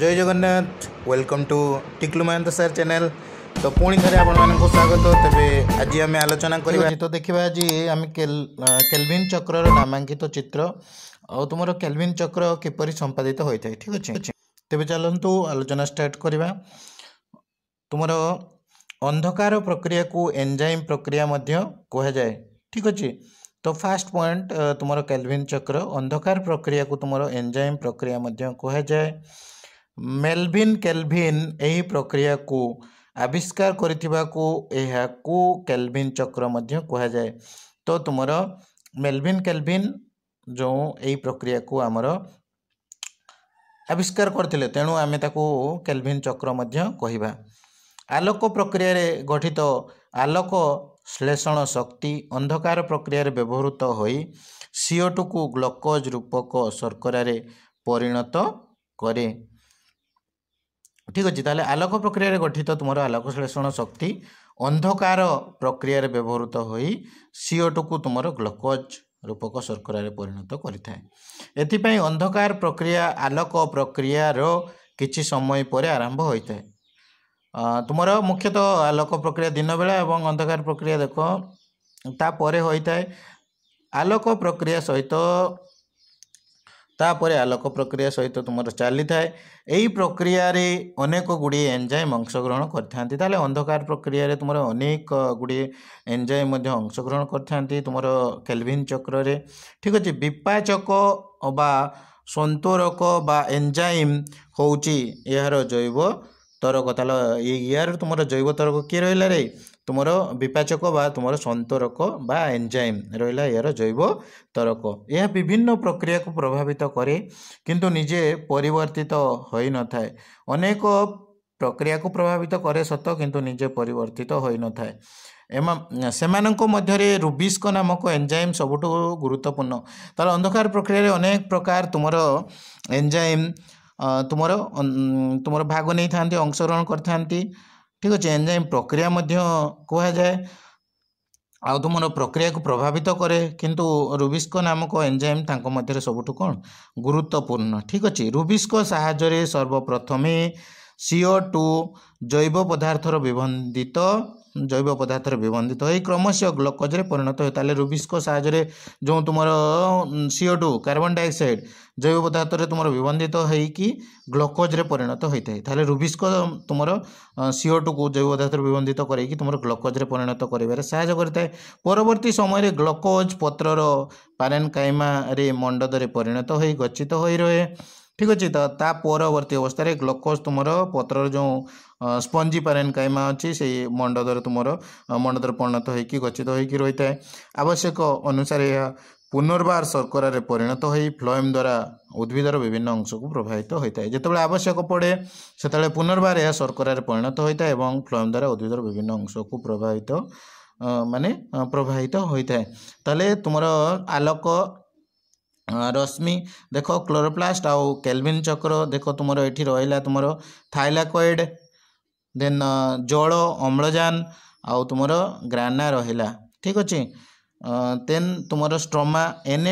Joy Jagannath welcome to Tiklu Mahanta sir channel ତ ପୁଣି ଥରେ ଆପଣମାନଙ୍କୁ ସ୍ୱାଗତ ତେବେ ଆଜି ଆମେ ଆଲୋଚନା କରିବା ତ ଦେଖିବା ଆଜି ଆମେ କେଲଭିନ୍ ଚକ୍ରର ନାମାଙ୍କିତ ଚିତ୍ର ଆଉ ତୁମର କେଲଭିନ୍ ଚକ୍ର କିପରି ସମ୍ପାଦିତ ହୋଇଥାଏ ଠିକ୍ ଅଛି ତେବେ ଚାଲନ୍ତୁ ଆଲୋଚନା ଷ୍ଟାର୍ଟ କରିବା ତୁମର ଅନ୍ଧକାର ପ୍ରକ୍ରିୟାକୁ ଏନ୍ଜାଇମ୍ ପ୍ରକ୍ରିୟା ମଧ୍ୟ କୁହାଯାଏ ଠିକ୍ ଅଛି ତ ଫାର୍ଷ୍ଟ ପଏଣ୍ଟ ତୁମର କେଲଭିନ୍ ଚକ୍ର ଅନ୍ଧକାର ପ୍ରକ୍ରିୟାକୁ ତୁମର ଏନ୍ଜାଇମ୍ ପ୍ରକ୍ରିୟା ମଧ୍ୟ କୁହାଯାଏ ମେଲଭିନ୍ କେଲଭିନ୍ ଏହି ପ୍ରକ୍ରିୟାକୁ ଆବିଷ୍କାର କରିଥିବାକୁ ଏହାକୁ କେଲଭିନ୍ ଚକ୍ର ମଧ୍ୟ କୁହାଯାଏ ତ ତୁମର ମେଲଭିନ୍ କେଲଭିନ୍ ଯେଉଁ ଏହି ପ୍ରକ୍ରିୟାକୁ ଆମର ଆବିଷ୍କାର କରିଥିଲେ ତେଣୁ ଆମେ ତାକୁ କେଲଭିନ୍ ଚକ୍ର ମଧ୍ୟ କହିବା ଆଲୋକ ପ୍ରକ୍ରିୟାରେ ଗଠିତ ଆଲୋକ ଶ୍ଳେଷଣ ଶକ୍ତି ଅନ୍ଧକାର ପ୍ରକ୍ରିୟାରେ ବ୍ୟବହୃତ ହୋଇ ସିଓଟୁକୁ ଗ୍ଲୁକୋଜ୍ ରୂପକ ଶର୍କରାରେ ପରିଣତ କରେ ଠିକ୍ ଅଛି ତାହେଲେ ଆଲୋକ ପ୍ରକ୍ରିୟାରେ ଗଠିତ ତୁମର ଆଲୋକ ଶ୍ଳେଷଣ ଶକ୍ତି ଅନ୍ଧକାର ପ୍ରକ୍ରିୟାରେ ବ୍ୟବହୃତ ହୋଇ ସିଓଟୁକୁ ତୁମର ଗ୍ଲୁକୋଜ୍ ରୂପକ ଶର୍କରାରେ ପରିଣତ କରିଥାଏ ଏଥିପାଇଁ ଅନ୍ଧକାର ପ୍ରକ୍ରିୟା ଆଲୋକ ପ୍ରକ୍ରିୟାର କିଛି ସମୟ ପରେ ଆରମ୍ଭ ହୋଇଥାଏ ତୁମର ମୁଖ୍ୟତଃ ଆଲୋକ ପ୍ରକ୍ରିୟା ଦିନବେଳା ଏବଂ ଅନ୍ଧକାର ପ୍ରକ୍ରିୟା ଦେଖ ତାପରେ ହୋଇଥାଏ ଆଲୋକ ପ୍ରକ୍ରିୟା ସହିତ ତାପରେ ଆଲୋକ ପ୍ରକ୍ରିୟା ସହିତ ତୁମର ଚାଲିଥାଏ ଏହି ପ୍ରକ୍ରିୟାରେ ଅନେକ ଗୁଡ଼ିଏ ଏନ୍ଜାଏମ୍ ଅଂଶଗ୍ରହଣ କରିଥାନ୍ତି ତାହେଲେ ଅନ୍ଧକାର ପ୍ରକ୍ରିୟାରେ ତୁମର ଅନେକ ଗୁଡ଼ିଏ ଏନ୍ଜାଏମ୍ ମଧ୍ୟ ଅଂଶଗ୍ରହଣ କରିଥାନ୍ତି ତୁମର କେଲଭିନ୍ ଚକ୍ରରେ ଠିକ୍ ଅଛି ବିପାଚକ ବା ସନ୍ତୋରକ ବା ଏନ୍ଜାଇମ୍ ହେଉଛି ଏହାର ଜୈବ ତରକ ତାହେଲେ ଇଆର ତୁମର ଜୈବ ତରକ କିଏ ରହିଲା ରେ ତୁମର ବିପାଚକ ବା ତୁମର ସନ୍ତରକ ବା ଏନ୍ଜାଇମ୍ ରହିଲା ଏହାର ଜୈବ ତରକ ଏହା ବିଭିନ୍ନ ପ୍ରକ୍ରିୟାକୁ ପ୍ରଭାବିତ କରେ କିନ୍ତୁ ନିଜେ ପରିବର୍ତ୍ତିତ ହୋଇନଥାଏ ଅନେକ ପ୍ରକ୍ରିୟାକୁ ପ୍ରଭାବିତ କରେ ସତ କିନ୍ତୁ ନିଜେ ପରିବର୍ତ୍ତିତ ହୋଇନଥାଏ ଏମା ସେମାନଙ୍କ ମଧ୍ୟରେ ରୁବିସ୍କ ନାମକ ଏନ୍ଜାଇମ୍ ସବୁଠୁ ଗୁରୁତ୍ୱପୂର୍ଣ୍ଣ ତାହେଲେ ଅନ୍ଧକାର ପ୍ରକ୍ରିୟାରେ ଅନେକ ପ୍ରକାର ତୁମର ଏନ୍ଜାଇମ୍ ତୁମର ତୁମର ଭାଗ ନେଇଥାନ୍ତି ଅଂଶଗ୍ରହଣ କରିଥାନ୍ତି ଠିକ୍ ଅଛି ଏନଜାଇମ୍ ପ୍ରକ୍ରିୟା ମଧ୍ୟ କୁହାଯାଏ ଆଉ ତୁମର ପ୍ରକ୍ରିୟାକୁ ପ୍ରଭାବିତ କରେ କିନ୍ତୁ ରୁବିସ୍କ ନାମକ ଏନଜାଇମ୍ ତାଙ୍କ ମଧ୍ୟରେ ସବୁଠୁ କ'ଣ ଗୁରୁତ୍ୱପୂର୍ଣ୍ଣ ଠିକ୍ ଅଛି ରୁବିସ୍କ ସାହାଯ୍ୟରେ ସର୍ବପ୍ରଥମେ সিও টু জৈব পদার্থর বিবন্ধিত জৈব পদার্থর বিবন্ধিত হয়ে ক্রমশঃ গ্লুকোজরে পরিণত হয়ে তাহলে রুবিস্কো সাহায্যে যে তোমার সিও টু কার্বন ডাইঅক্সাইড জৈব পদার্থরে তোমার বিবন্ধিত হয়েকি গ্লুকোজরে পরিণত হয়ে থাকে তাহলে রুবিস্কো তোমার সিও টুকু জৈব পদার্থরে বিবন্ধিত করাইকি তোমার গ্লুকোজরে পরিণত করবার সাহায্য করে থাকে পরবর্তী সময়ে গ্লুকোজ পত্রর পারেনকাইমারে মণ্ডদরে পরিণত হয়ে গচ্ছিত হয়ে রয়ে ଠିକ୍ ଅଛି ତ ତା ପରବର୍ତ୍ତୀ ଅବସ୍ଥାରେ ଗ୍ଲୁକୋଜ୍ ତୁମର ପତ୍ରର ଯେଉଁ ସ୍ପଞ୍ଜି ପାରେନ୍ କାଇମା ଅଛି ସେଇ ମଣ୍ଡଦରେ ତୁମର ମଣ୍ଡଦରେ ପରିଣତ ହୋଇକି ଗଚିତ ହୋଇକି ରହିଥାଏ ଆବଶ୍ୟକ ଅନୁସାରେ ଏହା ପୁନର୍ବାର ଶର୍କରାରେ ପରିଣତ ହୋଇ ଫ୍ଲଏମ୍ ଦ୍ୱାରା ଉଦ୍ଭିଦର ବିଭିନ୍ନ ଅଂଶକୁ ପ୍ରଭାବିତ ହୋଇଥାଏ ଯେତେବେଳେ ଆବଶ୍ୟକ ପଡ଼େ ସେତେବେଳେ ପୁନର୍ବାର ଏହା ଶର୍କରାରେ ପରିଣତ ହୋଇଥାଏ ଏବଂ ଫ୍ଲଏମ୍ ଦ୍ୱାରା ଉଦ୍ଭିଦର ବିଭିନ୍ନ ଅଂଶକୁ ପ୍ରଭାବିତ ମାନେ ପ୍ରଭାବିତ ହୋଇଥାଏ ତାହେଲେ ତୁମର ଆଲୋକ ରଶ୍ମି ଦେଖ କ୍ଲୋରୋପ୍ଲାଷ୍ଟ ଆଉ କେଲଭିନ୍ ଚକ୍ର ଦେଖ ତୁମର ଏଠି ରହିଲା ତୁମର ଥାଇଲାକଏଡ଼ ଦେନ୍ ଜଳ ଅମ୍ଳଜାନ ଆଉ ତୁମର ଗ୍ରାନା ରହିଲା ଠିକ୍ ଅଛି ଦେନ୍ ତୁମର ଷ୍ଟ୍ରମା ଏନ୍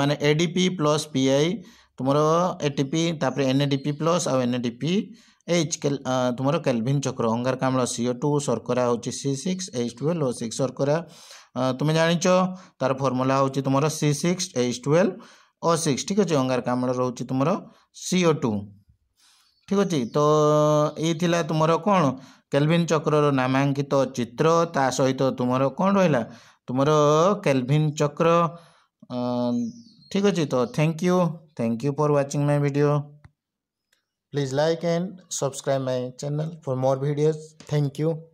ମାନେ A D P plus P I ତୁମର ଏ ଟି ପି ତାପରେ N A D P plus ଆଉ N A D P H ତୁମର କେଲଭିନ୍ ଚକ୍ର ଅଙ୍ଗାରକାମ୍ଳ ସିଓ ଟୁ ଶର୍କରା ହେଉଛି C six H twelve O six ଶର୍କରା তুমি জাঁচ তার ফর্মুলা হচ্ছে তোমার C six H twelve O six ঠিক আছে অঙ্গারকাম্ল রয়েছে তোমার সিও টু ঠিক আছে তো এই লা তোমার কোণ কেলভিন চক্রর নামাঙ্কিত চিত্র তা সহিত তোমার কোণ রহিলা তোমার কেলভিন চক্র ঠিক আছে তো thank you thank you for watching my video Please like and subscribe my channel for more videos. Thank you.